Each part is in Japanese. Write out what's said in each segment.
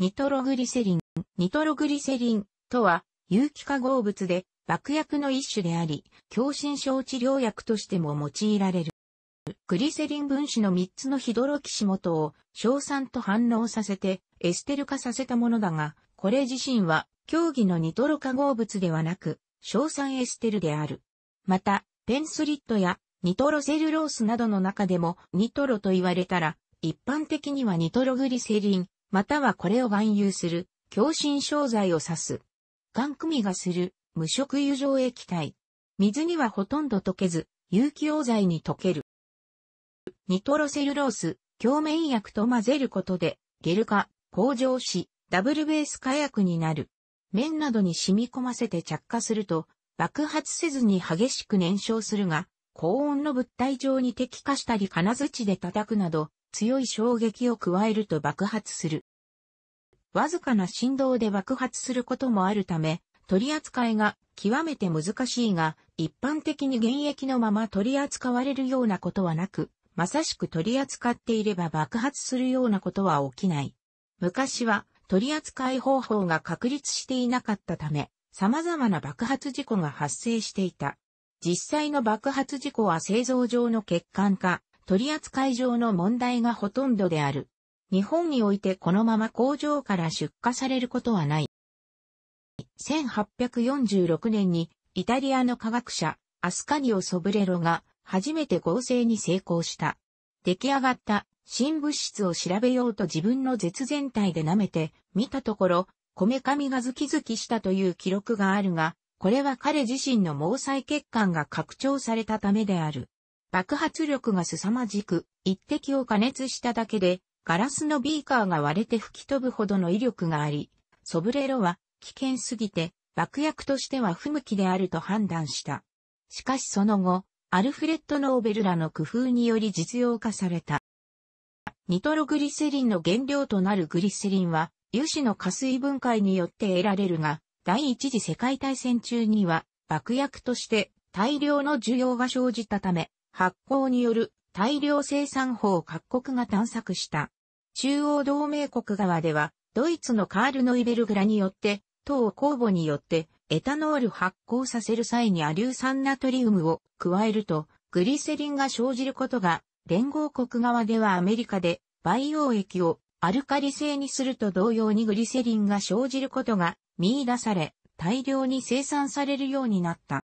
ニトログリセリン。ニトログリセリンとは有機化合物で爆薬の一種であり、狭心症治療薬としても用いられる。グリセリン分子の3つのヒドロキシ元を硝酸と反応させてエステル化させたものだが、これ自身は競技のニトロ化合物ではなく、硝酸エステルである。また、ペンスリットやニトロセルロースなどの中でもニトロと言われたら、一般的にはニトログリセリン、またはこれを含有する、強心症剤を指す。含組がする、無色油状液体。水にはほとんど溶けず、有機溶剤に溶ける。ニトロセルロース、鏡面薬と混ぜることで、ゲル化、向上し、ダブルベース火薬になる。面などに染み込ませて着火すると、爆発せずに激しく燃焼するが、高温の物体上に滴下したり金槌で叩くなど、強い衝撃を加えると爆発する。わずかな振動で爆発することもあるため、取り扱いが極めて難しいが、一般的に現役のまま取り扱われるようなことはなく、まさしく取り扱っていれば爆発するようなことは起きない。昔は取り扱い方法が確立していなかったため、様々な爆発事故が発生していた。実際の爆発事故は製造上の欠陥か、取扱上の問題がほとんどである。日本においてこのまま工場から出荷されることはない。1846年にイタリアの科学者アスカニオ・ソブレロが初めて合成に成功した。出来上がった新物質を調べようと自分の舌全体で舐めて見たところ、こめかみがズキズキしたという記録があるが、これは彼自身の毛細血管が拡張されたためである。爆発力が凄まじく、一滴を加熱しただけで、ガラスのビーカーが割れて吹き飛ぶほどの威力があり、ソブレロは危険すぎて爆薬としては不向きであると判断した。しかしその後、アルフレッド・ノーベルらの工夫により実用化された。ニトログリセリンの原料となるグリセリンは、油脂の加水分解によって得られるが、第一次世界大戦中には爆薬として大量の需要が生じたため、発行による大量生産法を各国が探索した。中央同盟国側では、ドイツのカールノイベルグラによって、糖酵母によって、エタノール発酵させる際にアリュー酸ナトリウムを加えると、グリセリンが生じることが、連合国側ではアメリカで、培養液をアルカリ性にすると同様にグリセリンが生じることが見出され、大量に生産されるようになった。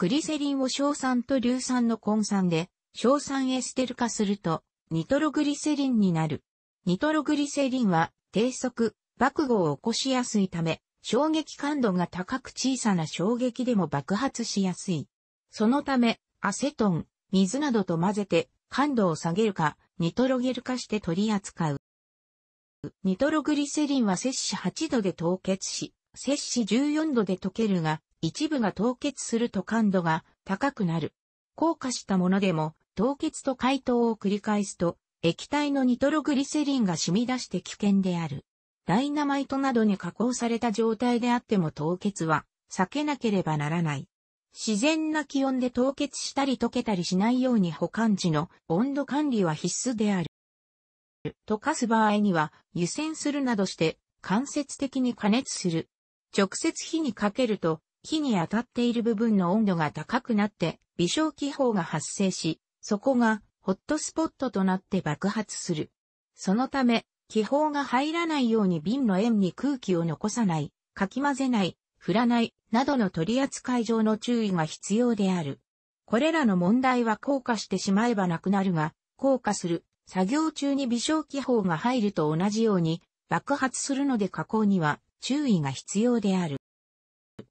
グリセリンを硝酸と硫酸の根酸で、硝酸エステル化すると、ニトログリセリンになる。ニトログリセリンは、低速、爆豪を起こしやすいため、衝撃感度が高く小さな衝撃でも爆発しやすい。そのため、アセトン、水などと混ぜて、感度を下げるか、ニトロゲル化して取り扱う。ニトログリセリンは摂氏8度で凍結し、摂氏14度で溶けるが、一部が凍結すると感度が高くなる。硬化したものでも凍結と解凍を繰り返すと液体のニトログリセリンが染み出して危険である。ダイナマイトなどに加工された状態であっても凍結は避けなければならない。自然な気温で凍結したり溶けたりしないように保管時の温度管理は必須である。溶かす場合には湯煎するなどして間接的に加熱する。直接火にかけると火に当たっている部分の温度が高くなって微小気泡が発生し、そこがホットスポットとなって爆発する。そのため、気泡が入らないように瓶の円に空気を残さない、かき混ぜない、振らない、などの取り扱い上の注意が必要である。これらの問題は硬化してしまえばなくなるが、硬化する、作業中に微小気泡が入ると同じように爆発するので加工には注意が必要である。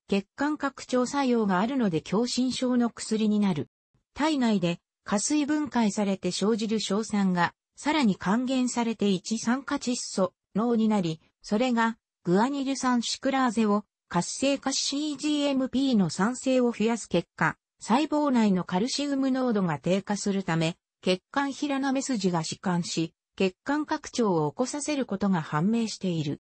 血管拡張作用があるので狭心症の薬になる。体内で加水分解されて生じる硝酸が、さらに還元されて一酸化窒素、脳になり、それがグアニル酸シクラーゼを活性化し CGMP の酸性を増やす結果、細胞内のカルシウム濃度が低下するため、血管平な目筋が弛緩し、血管拡張を起こさせることが判明している。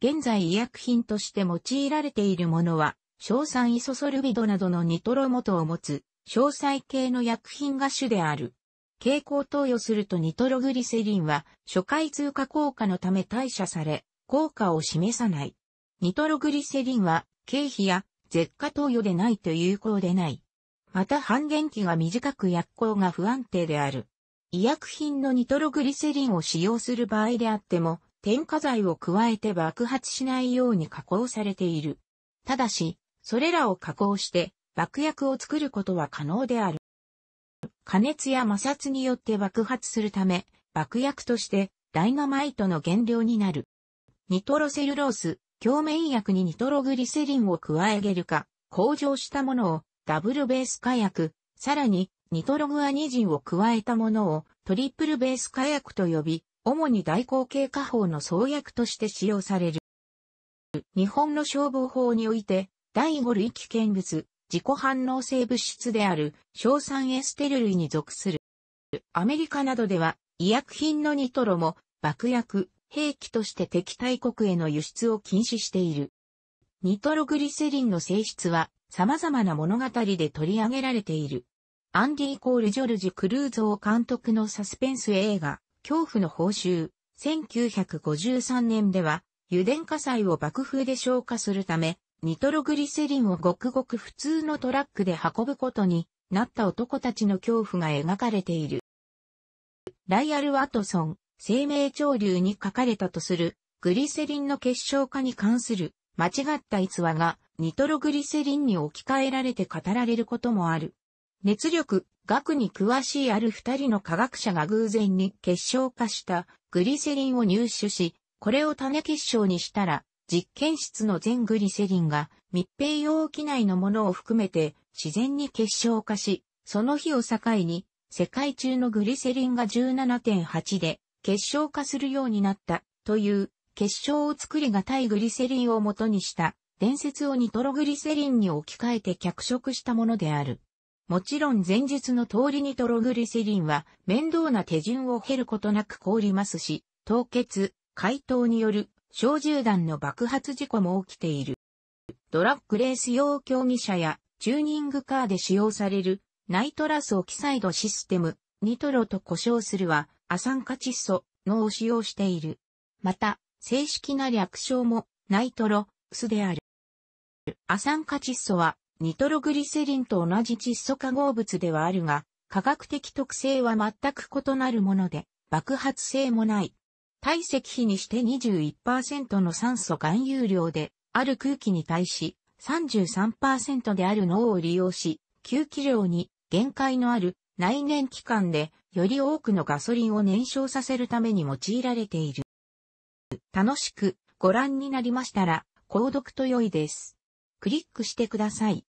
現在医薬品として用いられているものは、硝酸イソソルビドなどのニトロ元を持つ、詳細系の薬品が主である。蛍光投与するとニトログリセリンは初回通過効果のため代謝され、効果を示さない。ニトログリセリンは経費や舌下投与でないと有効でない。また半減期が短く薬効が不安定である。医薬品のニトログリセリンを使用する場合であっても、添加剤を加えて爆発しないように加工されている。ただし、それらを加工して爆薬を作ることは可能である。加熱や摩擦によって爆発するため、爆薬としてダイナマイトの原料になる。ニトロセルロース、鏡面薬にニトログリセリンを加えげるか、向上したものをダブルベース火薬、さらにニトログアニジンを加えたものをトリプルベース火薬と呼び、主に大口径下方の創薬として使用される。日本の消防法において、第5類危険物、自己反応性物質である、硝酸エステル類に属する。アメリカなどでは、医薬品のニトロも、爆薬、兵器として敵対国への輸出を禁止している。ニトログリセリンの性質は、様々な物語で取り上げられている。アンディ・コール・ジョルジュ・クルーゾー監督のサスペンス映画、恐怖の報酬。1953年では、油田火災を爆風で消火するため、ニトログリセリンをごくごく普通のトラックで運ぶことになった男たちの恐怖が描かれている。ライアル・ワトソン、生命潮流に書かれたとする、グリセリンの結晶化に関する間違った逸話がニトログリセリンに置き換えられて語られることもある。熱力、学に詳しいある二人の科学者が偶然に結晶化したグリセリンを入手し、これを種結晶にしたら、実験室の全グリセリンが密閉容器内のものを含めて自然に結晶化し、その日を境に世界中のグリセリンが17.8で結晶化するようになったという結晶を作りがたいグリセリンを元にした伝説をニトログリセリンに置き換えて脚色したものである。もちろん前述の通りニトログリセリンは面倒な手順を経ることなく凍りますし、凍結、解凍による小銃弾の爆発事故も起きている。ドラッグレース用競技者やチューニングカーで使用されるナイトラスオキサイドシステム、ニトロと呼称するは亜酸化窒素のを使用している。また、正式な略称もナイトロ、スである。亜酸化窒素はニトログリセリンと同じ窒素化合物ではあるが、化学的特性は全く異なるもので、爆発性もない。体積比にして21%の酸素含有量で、ある空気に対し33%である脳を利用し、吸気量に限界のある内燃機関でより多くのガソリンを燃焼させるために用いられている。楽しくご覧になりましたら、購読と良いです。クリックしてください。